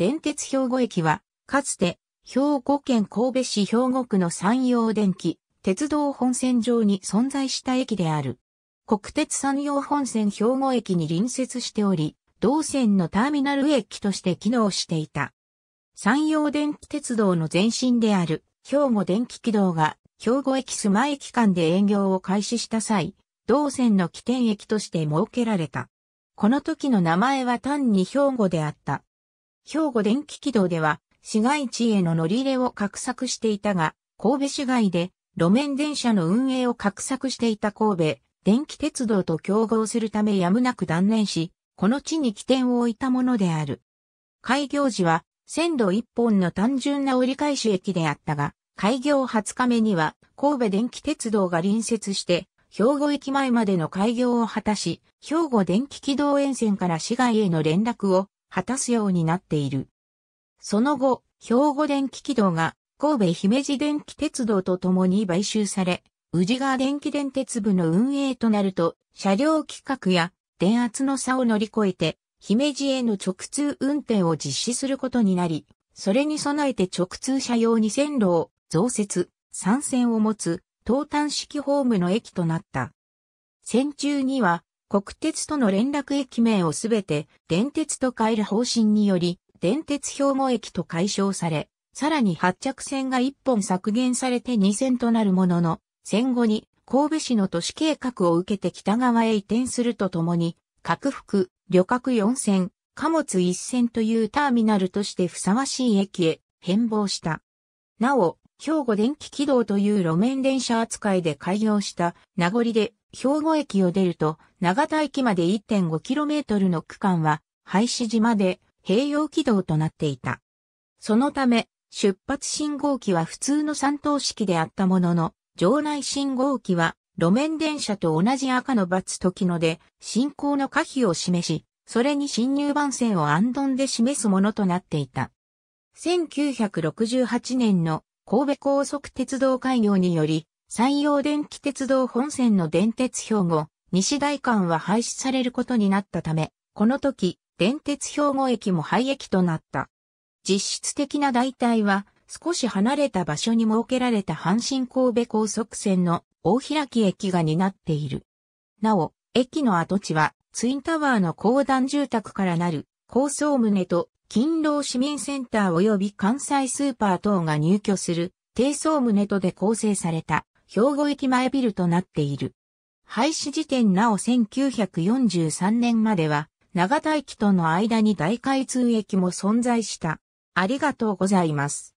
電鉄兵庫駅は、かつて、兵庫県神戸市兵庫区の山陽電気、鉄道本線上に存在した駅である。国鉄山陽本線兵庫駅に隣接しており、同線のターミナル駅として機能していた。山陽電気鉄道の前身である、兵庫電気軌道が、兵庫駅須磨駅間で営業を開始した際、同線の起点駅として設けられた。この時の名前は単に兵庫であった。兵庫電気軌道では、市街地への乗り入れを画策していたが、神戸市街で路面電車の運営を画策していた神戸、電気鉄道と競合するためやむなく断念し、この地に起点を置いたものである。開業時は、線路一本の単純な折り返し駅であったが、開業20日目には、神戸電気鉄道が隣接して、兵庫駅前までの開業を果たし、兵庫電気軌道沿線から市街への連絡を果たすようになっている。その後、兵庫電気軌道が神戸姫路電気鉄道とともに買収され、宇治川電気電鉄部の運営となると、車両規格や電圧の差を乗り越えて、姫路への直通運転を実施することになり、それに備えて直通車用に線路を増設、3線を持つ、東端式ホームの駅となった。線中には、国鉄との連絡駅名をすべて電鉄と変える方針により、電鉄兵庫駅と解消され、さらに発着線が1本削減されて2線となるものの、戦後に神戸市の都市計画を受けて北側へ移転するとともに、各幅、旅客4線、貨物1線というターミナルとしてふさわしい駅へ変貌した。なお、兵庫電気軌道という路面電車扱いで開業した名残で兵庫駅を出ると、長田駅まで 1.5km の区間は、廃止島で併用軌道となっていた。そのため、出発信号機は普通の三等式であったものの、場内信号機は路面電車と同じ赤のバツ時ので、進行の可否を示し、それに進入番線をアンで示すものとなっていた。1968年の神戸高速鉄道開業により、山陽電気鉄道本線の電鉄標語、西大館は廃止されることになったため、この時、電鉄標語駅も廃駅となった。実質的な代替は、少し離れた場所に設けられた阪神神戸高速線の大開き駅が担っている。なお、駅の跡地はツインタワーの公団住宅からなる高層棟と勤労市民センター及び関西スーパー等が入居する低層棟とで構成された兵庫駅前ビルとなっている。廃止時点なお1943年までは、長田駅との間に大開通駅も存在した。ありがとうございます。